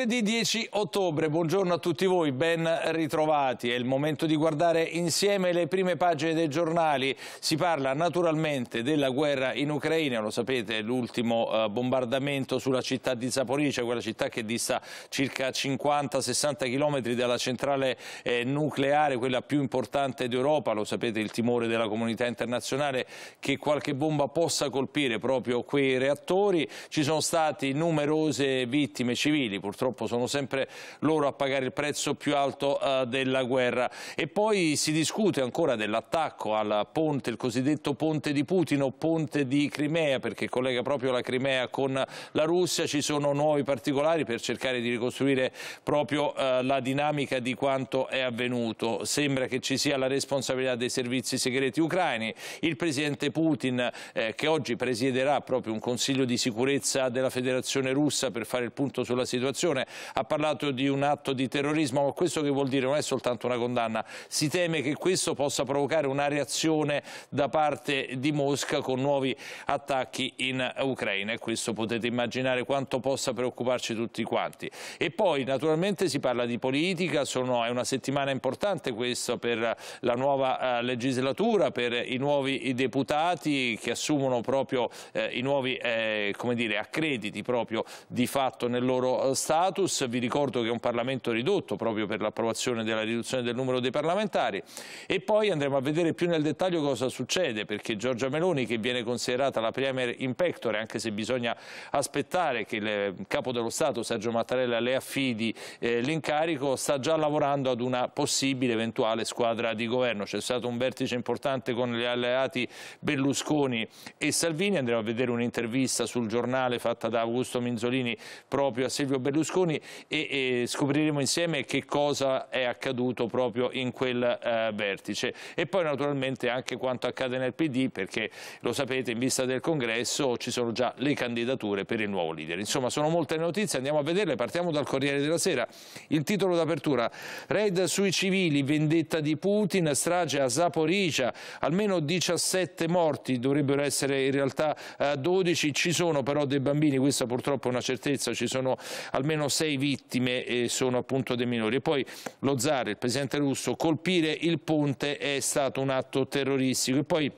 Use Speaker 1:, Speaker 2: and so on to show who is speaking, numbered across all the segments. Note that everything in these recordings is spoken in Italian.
Speaker 1: Lunedì 10 ottobre, buongiorno a tutti voi, ben ritrovati. È il momento di guardare insieme le prime pagine dei giornali. Si parla naturalmente della guerra in Ucraina, lo sapete, l'ultimo eh, bombardamento sulla città di Zaporizia, cioè quella città che dista circa 50-60 km dalla centrale eh, nucleare, quella più importante d'Europa. Lo sapete, il timore della comunità internazionale che qualche bomba possa colpire proprio quei reattori. Ci sono state numerose vittime civili, purtroppo purtroppo sono sempre loro a pagare il prezzo più alto eh, della guerra. E poi si discute ancora dell'attacco al ponte, il cosiddetto ponte di Putin o ponte di Crimea, perché collega proprio la Crimea con la Russia, ci sono nuovi particolari per cercare di ricostruire proprio eh, la dinamica di quanto è avvenuto. Sembra che ci sia la responsabilità dei servizi segreti ucraini, il presidente Putin eh, che oggi presiederà proprio un consiglio di sicurezza della Federazione Russa per fare il punto sulla situazione Commissione ha parlato di un atto di terrorismo, ma questo che vuol dire non è soltanto una condanna, si teme che questo possa provocare una reazione da parte di Mosca con nuovi attacchi in Ucraina e questo potete immaginare quanto possa preoccuparci tutti quanti. E poi naturalmente si parla di politica, sono, è una settimana importante questa per la nuova eh, legislatura, per i nuovi i deputati che assumono proprio eh, i nuovi eh, dire, accrediti proprio di fatto nel loro eh, Stato status, vi ricordo che è un Parlamento ridotto proprio per l'approvazione della riduzione del numero dei parlamentari e poi andremo a vedere più nel dettaglio cosa succede perché Giorgia Meloni che viene considerata la Premier in pectore anche se bisogna aspettare che il Capo dello Stato Sergio Mattarella le affidi eh, l'incarico sta già lavorando ad una possibile eventuale squadra di governo, c'è stato un vertice importante con gli alleati Berlusconi e Salvini, andremo a vedere un'intervista sul giornale fatta da Augusto Minzolini proprio a Silvio Berlusconi Berlusconi e, e, scopriremo insieme che cosa è accaduto proprio in quel eh, vertice e poi naturalmente anche quanto accade nel PD perché lo sapete in vista del congresso ci sono già le candidature per il nuovo leader. Insomma sono molte notizie, andiamo a vederle, partiamo dal Corriere della Sera. Il titolo d'apertura, raid sui civili, vendetta di Putin, strage a Zaporizia, almeno 17 morti, dovrebbero essere in realtà eh, 12, ci sono però dei bambini, questa purtroppo è una certezza, ci sono almeno sei vittime e sono appunto dei minori. E poi lo zar, il presidente russo, colpire il ponte è stato un atto terroristico. E poi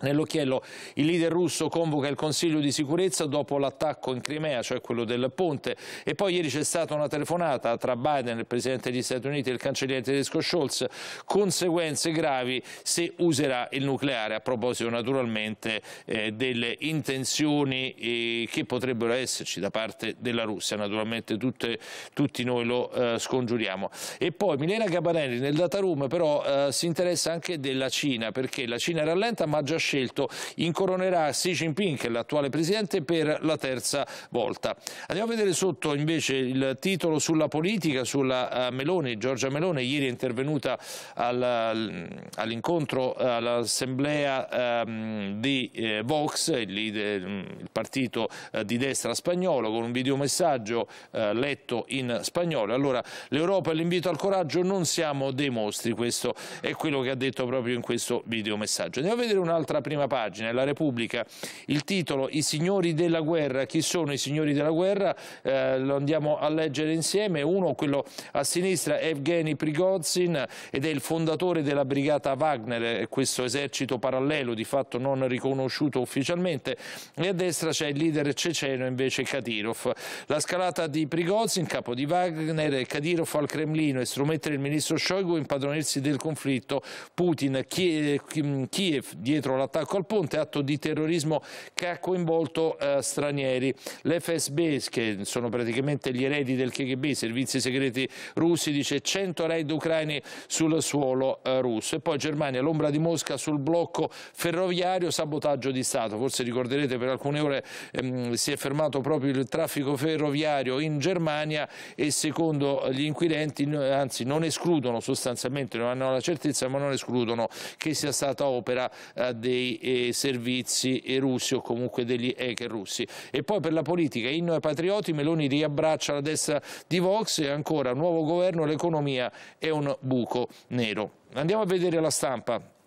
Speaker 1: Nell'occhiello il leader russo convoca il Consiglio di sicurezza dopo l'attacco in Crimea, cioè quello del ponte, e poi ieri c'è stata una telefonata tra Biden, il Presidente degli Stati Uniti e il Cancelliere tedesco Scholz, conseguenze gravi se userà il nucleare, a proposito naturalmente eh, delle intenzioni eh, che potrebbero esserci da parte della Russia, naturalmente tutte, tutti noi lo eh, scongiuriamo. E poi Milena Gabanelli nel dataroom però eh, si interessa anche della Cina, perché la Cina rallenta ma già scelto, incoronerà Xi Jinping, che è l'attuale presidente, per la terza volta. Andiamo a vedere sotto invece il titolo sulla politica, sulla eh, Meloni, Giorgia Meloni, ieri è intervenuta all'incontro all'assemblea ehm, di eh, Vox, il, il partito eh, di destra spagnolo, con un videomessaggio letto in spagnolo. Allora, l'Europa è l'invito al coraggio, non siamo dei mostri, questo è quello che ha detto proprio in questo videomessaggio. Andiamo a vedere un'altra alla prima pagina, la Repubblica, il titolo I signori della guerra, chi sono i signori della guerra? Eh, lo andiamo a leggere insieme, uno quello a sinistra Evgeny Prigozhin ed è il fondatore della brigata Wagner, eh, questo esercito parallelo di fatto non riconosciuto ufficialmente e a destra c'è il leader ceceno invece Kadirov. La scalata di Prigozhin, capo di Wagner Kadirov al Cremlino, estromettere il ministro Shoigu impadronirsi del conflitto, Putin, Kiev, Kiev dietro la attacco al ponte, atto di terrorismo che ha coinvolto eh, stranieri. L'FSB, che sono praticamente gli eredi del KGB, i servizi segreti russi, dice 100 raid ucraini sul suolo eh, russo. E poi Germania, l'ombra di Mosca sul blocco ferroviario, sabotaggio di Stato. Forse ricorderete per alcune ore ehm, si è fermato proprio il traffico ferroviario in Germania e secondo gli inquirenti, anzi non escludono sostanzialmente, non hanno la certezza, ma non escludono che sia stata opera eh, dei dei eh, servizi eh, russi o comunque degli hacker russi. E poi per la politica, inno ai patrioti, Meloni riabbraccia la destra di Vox e ancora nuovo governo, l'economia è un buco nero. Andiamo a vedere la stampa.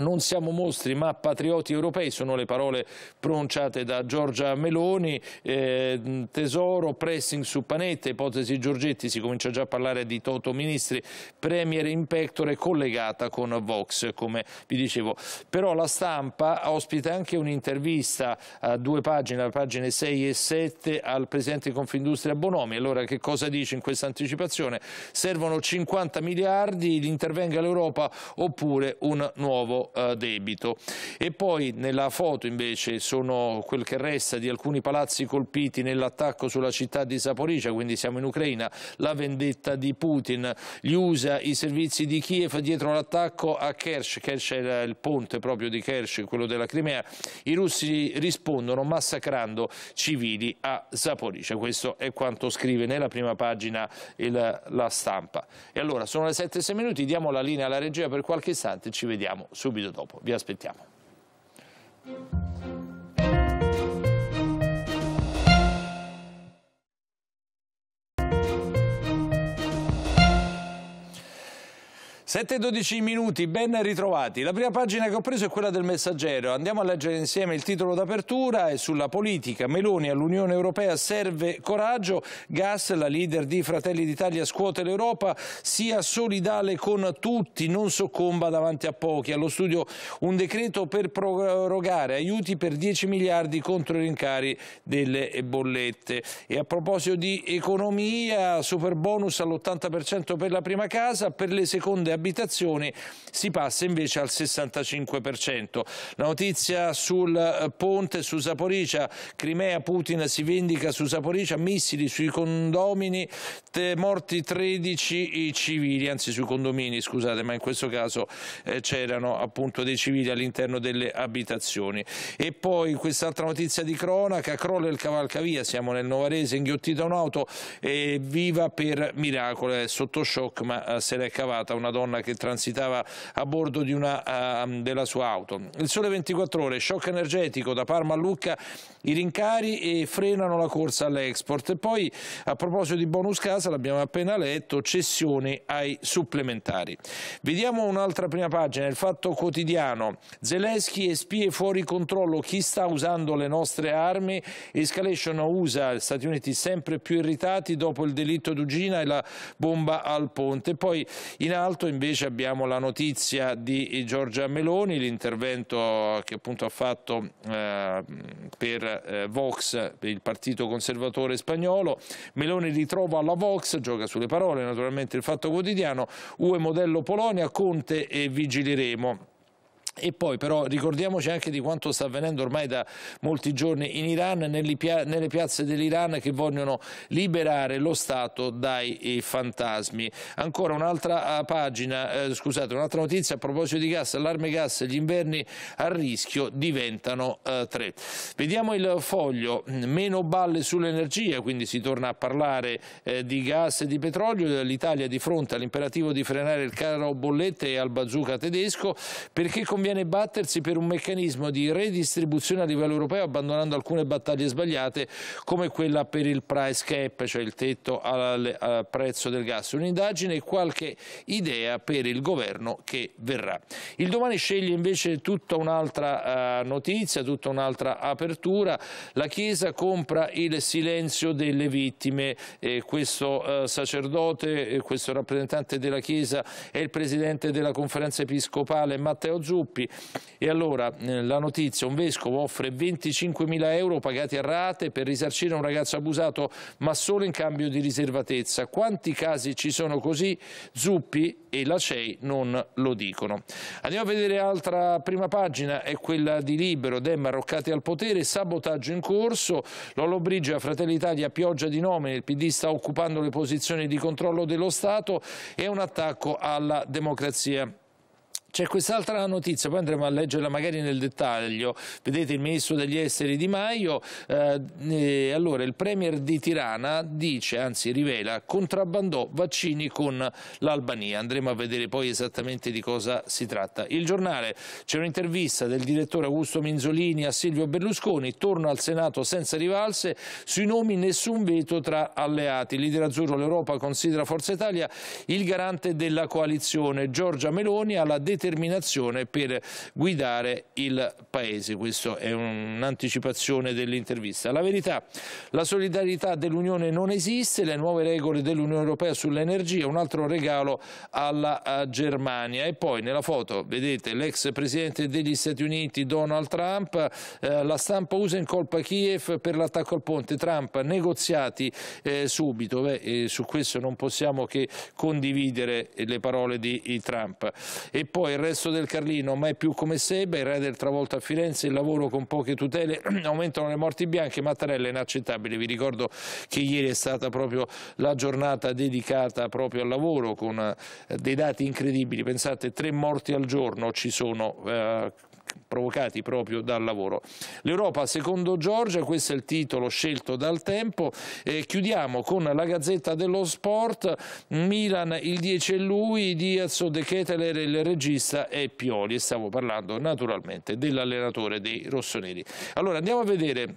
Speaker 1: Non siamo mostri ma patrioti europei, sono le parole pronunciate da Giorgia Meloni, eh, tesoro, pressing su Panetta, ipotesi Giorgetti, si comincia già a parlare di Toto Ministri, Premier in pectore collegata con Vox, come vi dicevo. Però la stampa ospita anche un'intervista a due pagine, alle pagine 6 e 7, al Presidente di Confindustria Bonomi. Allora che cosa dice in questa anticipazione? Servono 50 miliardi, intervenga l'Europa oppure un nuovo eh, debito. E poi nella foto invece sono quel che resta di alcuni palazzi colpiti nell'attacco sulla città di Saporicia, quindi siamo in Ucraina, la vendetta di Putin, gli USA, i servizi di Kiev dietro l'attacco a Kersh, Kersh era il ponte proprio di Kersh, quello della Crimea, i russi rispondono massacrando civili a Saporicia, questo è quanto scrive nella prima pagina il, la stampa. E allora sono le 7 6 minuti, diamo la linea alla regia per qualche istante, ci vediamo subito subito dopo. Vi aspettiamo. 7-12 minuti, ben ritrovati. La prima pagina che ho preso è quella del messaggero. Andiamo a leggere insieme il titolo d'apertura è sulla politica. Meloni all'Unione Europea serve coraggio. Gas, la leader di Fratelli d'Italia, scuote l'Europa. Sia solidale con tutti, non soccomba davanti a pochi. Allo studio un decreto per prorogare aiuti per 10 miliardi contro i rincari delle bollette. E a proposito di economia, super bonus all'80% per la prima casa, per le seconde abitazione si passa invece al 65%. La notizia sul eh, ponte su Saporicia, Crimea, Putin si vendica su Saporicia, missili sui condomini, morti 13 civili, anzi sui condomini scusate, ma in questo caso eh, c'erano appunto dei civili all'interno delle abitazioni. E poi quest'altra notizia di cronaca, crolla il cavalcavia, siamo nel Novarese, inghiottita un'auto, eh, viva per miracolo, è sotto shock ma eh, se l'è cavata una donna donna che transitava a bordo una, uh, della sua auto. Il sole 24 ore, shock energetico da Parma a Lucca, i rincari e frenano la corsa all'export. E poi a proposito di bonus casa, l'abbiamo appena letto, cessioni ai supplementari. Vediamo un'altra prima pagina, il fatto quotidiano. Zelensky e spie fuori controllo, chi sta usando le nostre armi? Escalation USA, Stati Uniti sempre più irritati dopo il delitto d'Ugina e la bomba al ponte. Poi in alto invece invece abbiamo la notizia di Giorgia Meloni, l'intervento che appunto ha fatto eh, per eh, Vox, per il partito conservatore spagnolo. Meloni ritrova la Vox, gioca sulle parole naturalmente il fatto quotidiano, UE modello Polonia, Conte e vigileremo. E poi però ricordiamoci anche di quanto sta avvenendo ormai da molti giorni in Iran, nelle piazze dell'Iran che vogliono liberare lo Stato dai eh, fantasmi. Ancora un'altra eh, pagina, eh, scusate, un'altra notizia a proposito di gas, allarme gas, gli inverni a rischio diventano eh, tre. Vediamo il foglio, meno balle sull'energia, quindi si torna a parlare eh, di gas e di petrolio, l'Italia di fronte all'imperativo di frenare il caro bollette e al bazooka tedesco, perché come conviene battersi per un meccanismo di redistribuzione a livello europeo abbandonando alcune battaglie sbagliate come quella per il price cap, cioè il tetto al, al prezzo del gas. Un'indagine e qualche idea per il governo che verrà. Il domani sceglie invece tutta un'altra eh, notizia, tutta un'altra apertura. La Chiesa compra il silenzio delle vittime. Eh, questo eh, sacerdote, questo rappresentante della Chiesa è il presidente della conferenza episcopale Matteo Zuppo gruppi. E allora eh, la notizia, un vescovo offre 25.000 euro pagati a rate per risarcire un ragazzo abusato ma solo in cambio di riservatezza. Quanti casi ci sono così? Zuppi e la CEI non lo dicono. Andiamo a vedere altra prima pagina, è quella di Libero, Demma arroccati al potere, sabotaggio in corso, Lollo Brigio Fratelli Italia pioggia di nome, il PD sta occupando le posizioni di controllo dello Stato e un attacco alla democrazia c'è quest'altra notizia, poi andremo a leggerla magari nel dettaglio. Vedete il ministro degli esteri Di Maio, eh, eh, allora il premier di Tirana dice, anzi rivela, contrabbandò vaccini con l'Albania. Andremo a vedere poi esattamente di cosa si tratta. Il giornale, c'è un'intervista del direttore Augusto Minzolini a Silvio Berlusconi, torna al Senato senza rivalse, sui nomi nessun veto tra alleati. Il Leader azzurro l'Europa considera Forza Italia il garante della coalizione. Giorgia Meloni alla detenzione determinazione per guidare il Paese. Questa è un'anticipazione dell'intervista. La verità, la solidarietà dell'Unione non esiste, le nuove regole dell'Unione Europea sull'energia, un altro regalo alla eh, Germania. E poi nella foto vedete l'ex presidente degli Stati Uniti Donald Trump, eh, la stampa USA in colpa Kiev per l'attacco al ponte, Trump negoziati eh, subito. Beh, eh, su questo non possiamo che condividere le parole di Trump. E poi poi il resto del Carlino, mai più come Seba, il re del travolto a Firenze, il lavoro con poche tutele, aumentano le morti bianche, Mattarella è inaccettabile. Vi ricordo che ieri è stata proprio la giornata dedicata proprio al lavoro con eh, dei dati incredibili. Pensate, tre morti al giorno ci sono, eh, provocati proprio dal lavoro. L'Europa secondo Giorgia, questo è il titolo scelto dal tempo, e chiudiamo con la Gazzetta dello Sport, Milan il 10 lui, Diaz, De Keteler, il regista e Pioli, e stavo parlando naturalmente dell'allenatore dei rossoneri. Allora andiamo a vedere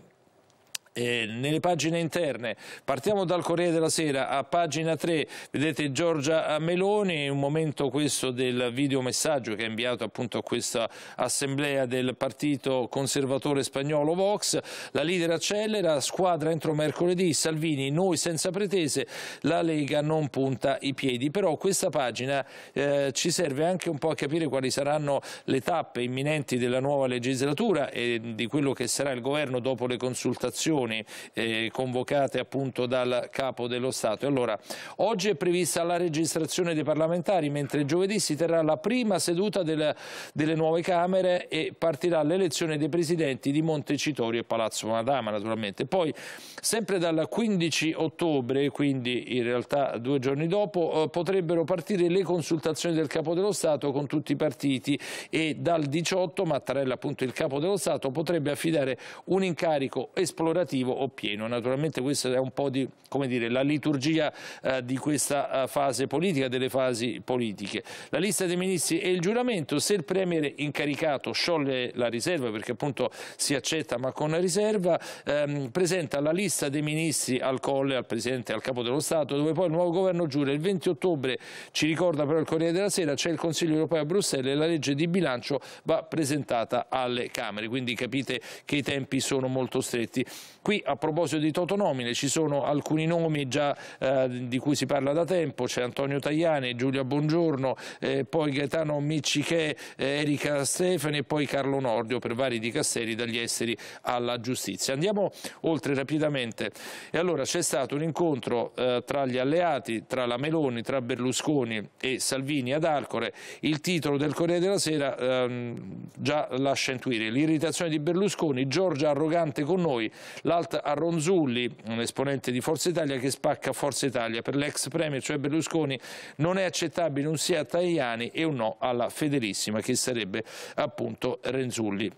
Speaker 1: eh, nelle pagine interne partiamo dal Corriere della Sera a pagina 3 vedete Giorgia Meloni un momento questo del videomessaggio che ha inviato appunto a questa assemblea del partito conservatore spagnolo Vox la leader accelera squadra entro mercoledì Salvini noi senza pretese la Lega non punta i piedi però questa pagina eh, ci serve anche un po' a capire quali saranno le tappe imminenti della nuova legislatura e di quello che sarà il governo dopo le consultazioni commissioni eh, convocate appunto dal Capo dello Stato. Allora, oggi è prevista la registrazione dei parlamentari, mentre giovedì si terrà la prima seduta della, delle nuove Camere e partirà l'elezione dei presidenti di Montecitorio e Palazzo Madama naturalmente. Poi, sempre dal 15 ottobre, quindi in realtà due giorni dopo, eh, potrebbero partire le consultazioni del Capo dello Stato con tutti i partiti e dal 18 Mattarella, appunto il Capo dello Stato, potrebbe affidare un incarico esplorativo relativo o pieno. Naturalmente questa è un po' di, dire, la liturgia eh, di questa eh, fase politica, delle fasi politiche. La lista dei ministri e il giuramento, se il Premier incaricato scioglie la riserva, perché appunto si accetta ma con riserva, ehm, presenta la lista dei ministri al Colle, al Presidente, al Capo dello Stato, dove poi il nuovo governo giura. Il 20 ottobre, ci ricorda però il Corriere della Sera, c'è il Consiglio europeo a Bruxelles e la legge di bilancio va presentata alle Camere, quindi capite che i tempi sono molto stretti. Qui a proposito di Totonomine ci sono alcuni nomi già eh, di cui si parla da tempo, c'è Antonio Tajani, Giulia Bongiorno, eh, poi Gaetano Micichè eh, Erika Stefani e poi Carlo Nordio per vari dicasteri dagli esteri alla giustizia. Andiamo oltre rapidamente. E allora c'è stato un incontro eh, tra gli alleati, tra la Meloni, tra Berlusconi e Salvini ad Arcore, il titolo del Corriere della Sera ehm, già lascia intuire l'irritazione di Berlusconi, Giorgia arrogante con noi, l'altra a Ronzulli, un esponente di Forza Italia che spacca Forza Italia. Per l'ex premier, cioè Berlusconi, non è accettabile un sì a Tajani e un no alla fedelissima che sarebbe appunto Renzulli.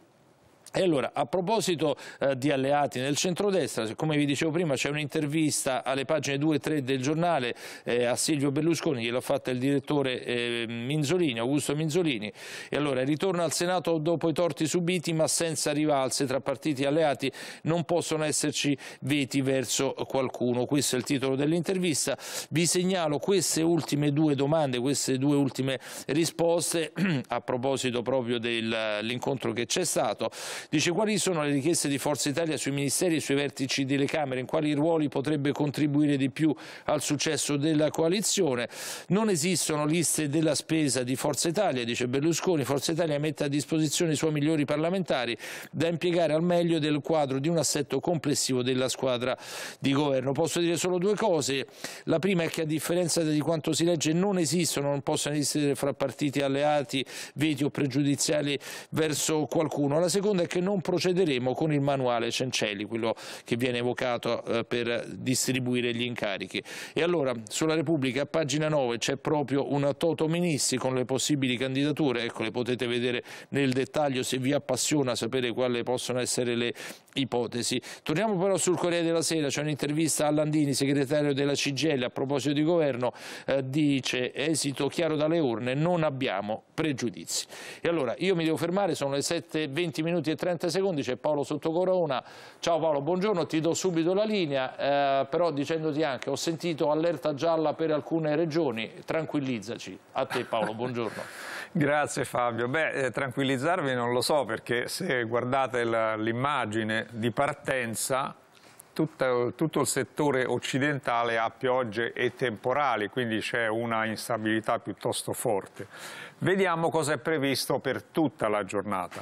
Speaker 1: E allora, a proposito eh, di alleati nel centrodestra, come vi dicevo prima c'è un'intervista alle pagine 2 e 3 del giornale eh, a Silvio Berlusconi, gliel'ha fatta il direttore eh, Minzolini, Augusto Minzolini, e allora ritorno al Senato dopo i torti subiti ma senza rivalse tra partiti alleati, non possono esserci veti verso qualcuno, questo è il titolo dell'intervista, vi segnalo queste ultime due domande, queste due ultime risposte a proposito proprio dell'incontro che c'è stato, Dice quali sono le richieste di Forza Italia sui ministeri e sui vertici delle Camere, in quali ruoli potrebbe contribuire di più al successo della coalizione. Non esistono liste della spesa di Forza Italia, dice Berlusconi, Forza Italia mette a disposizione i suoi migliori parlamentari da impiegare al meglio del quadro di un assetto complessivo della squadra di governo. Posso dire solo due cose, la prima è che a differenza di quanto si legge non esistono, non possono esistere fra partiti alleati, veti o pregiudiziali verso qualcuno. La seconda è eh, che non procederemo con il manuale Cencelli, quello che viene evocato eh, per distribuire gli incarichi. E allora sulla Repubblica a pagina 9 c'è proprio una toto ministri con le possibili candidature, ecco le potete vedere nel dettaglio se vi appassiona sapere quali possono essere le ipotesi. Torniamo però sul Corriere della Sera, c'è un'intervista a Landini, segretario della CGL, a proposito di governo, eh, dice esito chiaro dalle urne, non abbiamo pregiudizi. E allora io mi devo fermare, sono le 7.20 minuti di 30 secondi c'è Paolo Sottocorona. Ciao Paolo, buongiorno, ti do subito la linea, eh, però dicendoti anche ho sentito allerta gialla per alcune regioni,
Speaker 2: tranquillizzaci. A te Paolo, buongiorno. Grazie Fabio. Beh, eh, tranquillizzarvi non lo so perché se guardate l'immagine di partenza tutto, tutto, il settore occidentale ha piogge e temporali, quindi c'è una instabilità piuttosto forte. Vediamo cosa è previsto per tutta la giornata.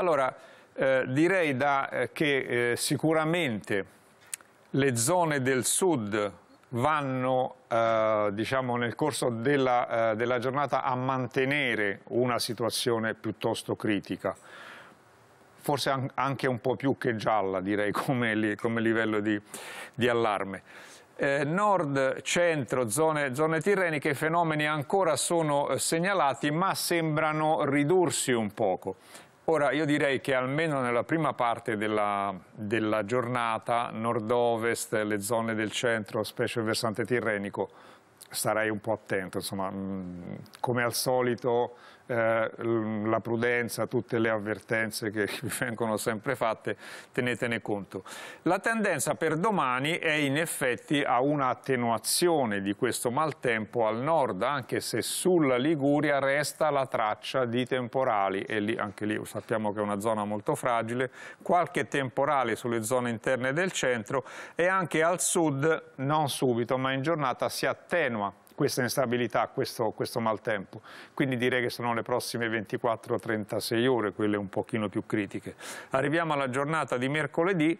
Speaker 2: Allora, eh, direi da, eh, che eh, sicuramente le zone del sud vanno eh, diciamo nel corso della, eh, della giornata a mantenere una situazione piuttosto critica forse anche un po' più che gialla direi come, come livello di, di allarme. Eh, nord, centro, zone, zone tirreniche, i fenomeni ancora sono eh, segnalati ma sembrano ridursi un poco. Ora io direi che almeno nella prima parte della, della giornata, nord-ovest, le zone del centro, specie il versante tirrenico, starei un po' attento, insomma, mm, come al solito eh, la prudenza, tutte le avvertenze che vi vengono sempre fatte, tenetene conto. La tendenza per domani è in effetti a un'attenuazione di questo maltempo al nord, anche se sulla Liguria resta la traccia di temporali e lì, anche lì sappiamo che è una zona molto fragile, qualche temporale sulle zone interne del centro e anche al sud, non subito ma in giornata, si attenua questa instabilità, questo, questo maltempo. Quindi direi che sono le prossime 24-36 ore quelle un pochino più critiche. Arriviamo alla giornata di mercoledì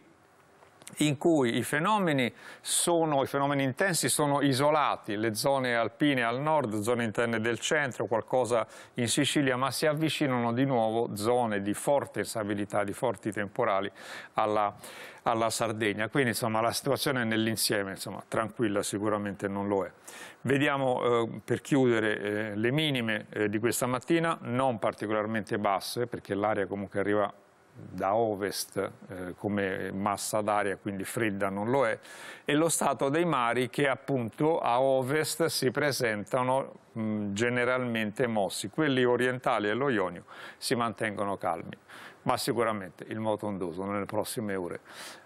Speaker 2: in cui i fenomeni, sono, i fenomeni, intensi sono isolati, le zone alpine al nord, zone interne del centro, qualcosa in Sicilia, ma si avvicinano di nuovo zone di forte instabilità, di forti temporali alla, alla Sardegna. Quindi insomma, la situazione nell'insieme tranquilla sicuramente non lo è. Vediamo eh, per chiudere eh, le minime eh, di questa mattina, non particolarmente basse perché l'aria comunque arriva da ovest eh, come massa d'aria, quindi fredda non lo è, e lo stato dei mari che appunto a ovest si presentano mh, generalmente mossi. Quelli orientali e lo Ionio si mantengono calmi, ma sicuramente il moto ondoso nelle prossime ore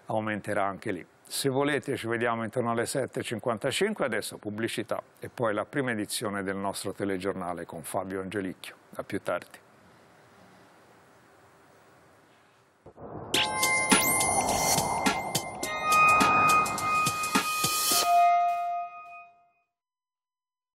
Speaker 2: aumenterà anche lì. Se volete ci vediamo intorno alle 7.55, adesso pubblicità e poi la prima edizione del nostro telegiornale con Fabio Angelicchio. A più tardi. you